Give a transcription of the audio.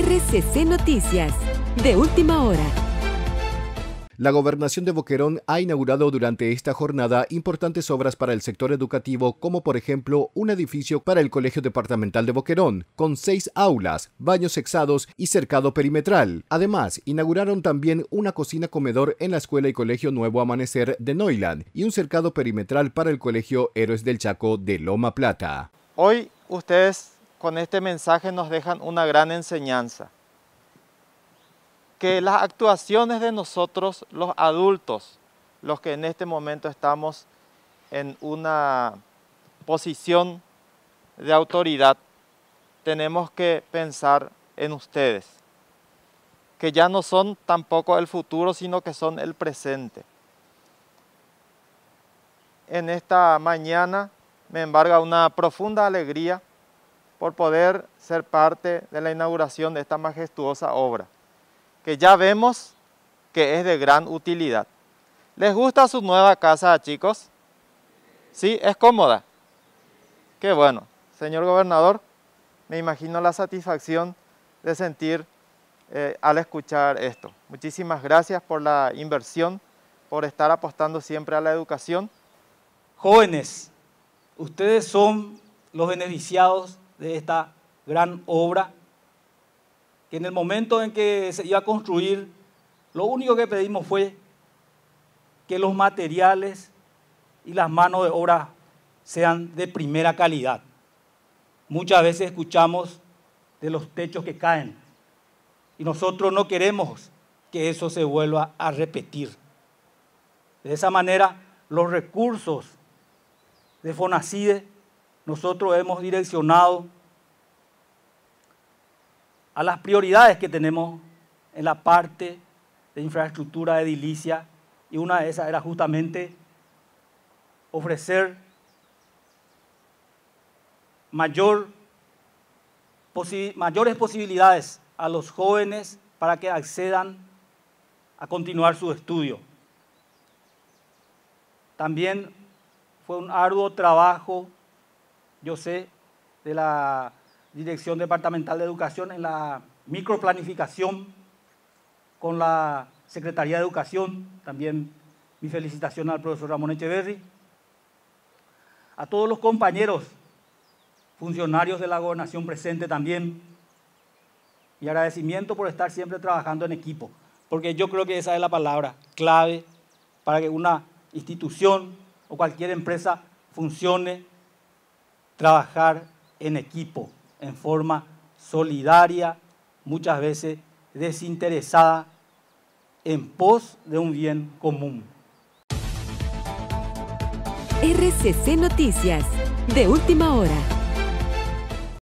RCC Noticias, de última hora. La gobernación de Boquerón ha inaugurado durante esta jornada importantes obras para el sector educativo, como por ejemplo un edificio para el Colegio Departamental de Boquerón, con seis aulas, baños sexados y cercado perimetral. Además, inauguraron también una cocina comedor en la Escuela y Colegio Nuevo Amanecer de Noiland y un cercado perimetral para el Colegio Héroes del Chaco de Loma Plata. Hoy ustedes con este mensaje nos dejan una gran enseñanza. Que las actuaciones de nosotros, los adultos, los que en este momento estamos en una posición de autoridad, tenemos que pensar en ustedes, que ya no son tampoco el futuro, sino que son el presente. En esta mañana me embarga una profunda alegría por poder ser parte de la inauguración de esta majestuosa obra, que ya vemos que es de gran utilidad. ¿Les gusta su nueva casa, chicos? ¿Sí? ¿Es cómoda? Qué bueno. Señor gobernador, me imagino la satisfacción de sentir eh, al escuchar esto. Muchísimas gracias por la inversión, por estar apostando siempre a la educación. Jóvenes, ustedes son los beneficiados de esta gran obra, que en el momento en que se iba a construir, lo único que pedimos fue que los materiales y las manos de obra sean de primera calidad. Muchas veces escuchamos de los techos que caen y nosotros no queremos que eso se vuelva a repetir. De esa manera, los recursos de Fonacide nosotros hemos direccionado a las prioridades que tenemos en la parte de infraestructura edilicia y una de esas era justamente ofrecer mayores posibilidades a los jóvenes para que accedan a continuar su estudio. También fue un arduo trabajo yo sé de la Dirección Departamental de Educación en la microplanificación con la Secretaría de Educación, también mi felicitación al profesor Ramón Echeverri. a todos los compañeros, funcionarios de la gobernación presente también, y agradecimiento por estar siempre trabajando en equipo, porque yo creo que esa es la palabra clave para que una institución o cualquier empresa funcione trabajar en equipo, en forma solidaria, muchas veces desinteresada, en pos de un bien común. RCC Noticias, de última hora.